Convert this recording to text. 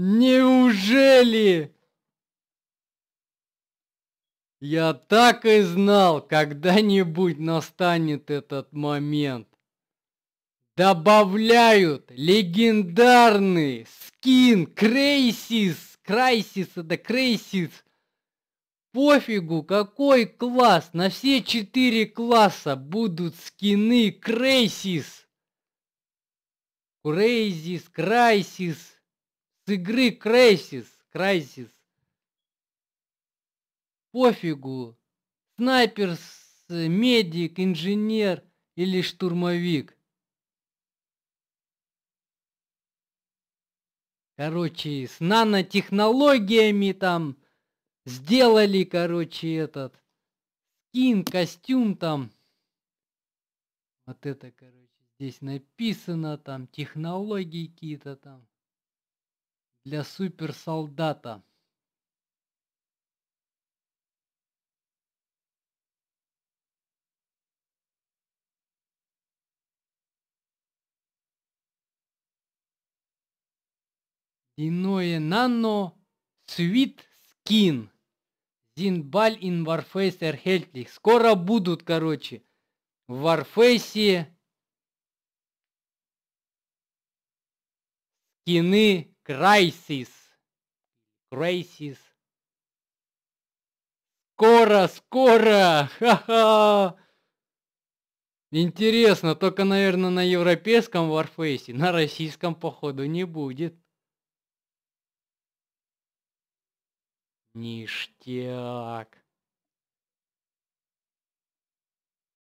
Неужели? Я так и знал, когда-нибудь настанет этот момент. Добавляют легендарный скин Крейсис, Крайсис это Крейсис. Пофигу, какой класс, на все четыре класса будут скины Крейсис. Крейсис, Крайсис игры Крейсис, Крайсис. Пофигу, снайпер, медик, инженер или штурмовик. Короче, с нанотехнологиями там сделали, короче, этот скин, костюм там. Вот это, короче, здесь написано, там технологии какие-то там для суперсолдата Диное нано свит скин. Зинбаль ин Warface Erheltlich. Скоро будут, короче. В Warface скины crisis, crisis. Скоро, скоро, ха-ха. Интересно, только, наверное, на европейском Warface, на российском, походу, не будет. Ништяк.